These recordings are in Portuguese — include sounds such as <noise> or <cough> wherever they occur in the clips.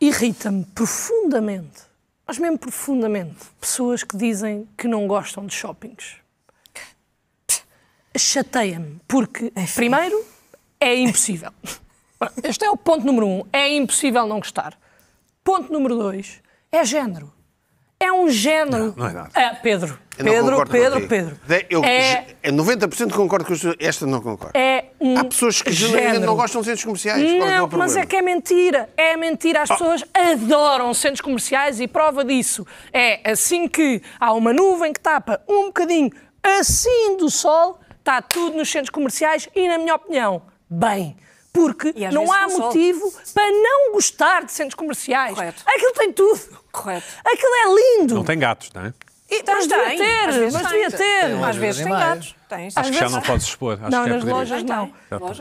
Irrita-me profundamente, mas mesmo profundamente, pessoas que dizem que não gostam de shoppings. Chateia-me, porque, é primeiro, é impossível. <laughs> Este é o ponto número um. É impossível não gostar. Ponto número dois é género. É um género. Não, não é nada. É, Pedro. Pedro, Pedro, Pedro, Pedro. Eu é... 90% concordo com esta, não concordo. É um. Há pessoas que género. não gostam de centros comerciais. É é não, é mas é que é mentira. É mentira. As oh. pessoas adoram centros comerciais e prova disso é assim que há uma nuvem que tapa um bocadinho assim do sol, está tudo nos centros comerciais e, na minha opinião, bem porque não há motivo para não gostar de centros comerciais. Correto. Aquilo tem tudo. Correto. Aquilo é lindo. Não tem gatos, não é? E, então, mas, mas devia ter, mas, devia ter. Às vezes tem gatos. Tens. Acho que já não podes expor. Acho não, nas então, lojas não.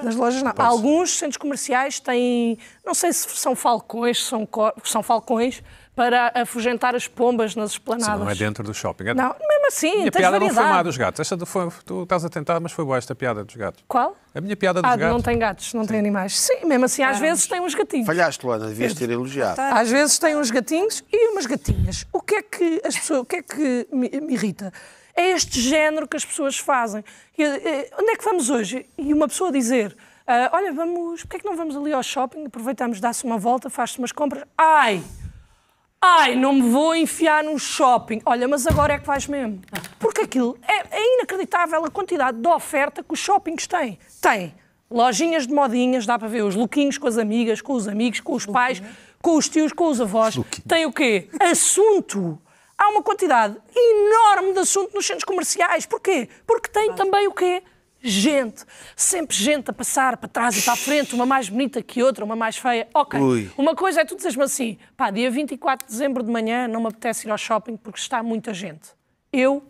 nas lojas não. Alguns centros comerciais têm, não sei se são falcões, são, são falcões, para afugentar as pombas nas esplanadas. não é dentro do shopping. É não, mesmo assim, A piada não foi má dos gatos. Esta do, foi, tu estás a tentar, mas foi boa esta piada dos gatos. Qual? A minha piada dos ah, gatos. não tem gatos, não Sim. tem animais. Sim, mesmo assim, às é. vezes tem uns gatinhos. Falhaste, Luana, devias ter elogiado. Às vezes tem uns gatinhos e umas gatinhas que é que, as pessoas, o que, é que me, me irrita? É este género que as pessoas fazem. E, e, eh, onde é que vamos hoje? E uma pessoa dizer. Uh, olha, vamos, porque é que não vamos ali ao shopping? Aproveitamos, dá-se uma volta, faz-se umas compras. Ai! Ai, não me vou enfiar num shopping. Olha, mas agora é que vais mesmo. Porque aquilo é, é inacreditável a quantidade de oferta que os shoppings têm. Tem lojinhas de modinhas, dá para ver os lookinhos com as amigas, com os amigos, com os pais, com os tios, com os avós, tem o quê? Assunto. Há uma quantidade enorme de assunto nos centros comerciais. Porquê? Porque tem também o quê? gente, sempre gente a passar para trás e para a frente, uma mais bonita que outra, uma mais feia. Ok. Ui. Uma coisa é tu dizes-me assim, pá, dia 24 de dezembro de manhã não me apetece ir ao shopping porque está muita gente. Eu,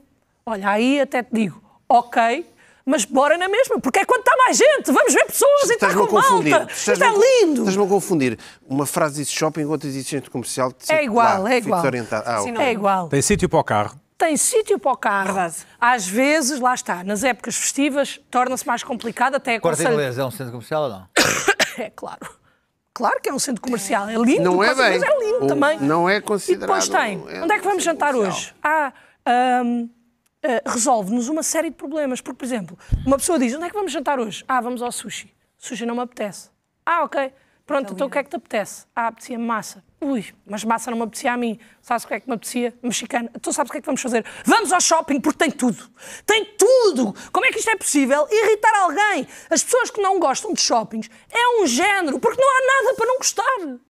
olha, aí até te digo, ok, mas bora na mesma, porque é quando está mais gente, vamos ver pessoas e tá está com confundir. malta, está é lindo. Estás-me a confundir. Uma frase diz shopping, outra diz centro comercial. É igual, lá, é igual. Ah, Sim, É igual. Tem sítio para o carro. Tem sítio para o carro. Verdade. Às vezes, lá está, nas épocas festivas, torna-se mais complicado até... Quarta aconselho... inglês é um centro comercial ou não? <coughs> é, claro. Claro que é um centro comercial, é lindo, não é bem. mas é lindo também. Não é considerado. E depois tem. É Onde é que vamos jantar comercial. hoje? Ah, um, eh, resolve-nos uma série de problemas. Porque, por exemplo, uma pessoa diz: onde é que vamos jantar hoje? Ah, vamos ao sushi. Sushi não me apetece. Ah, ok. Pronto, então o que é que te apetece? Ah, apetecia massa. Ui, mas massa não me apetecia a mim. Sabes o que é que me apetecia? Mexicana. Então sabes o que é que vamos fazer? Vamos ao shopping porque tem tudo. Tem tudo! Como é que isto é possível? Irritar alguém. As pessoas que não gostam de shoppings é um género, porque não há nada para não gostar.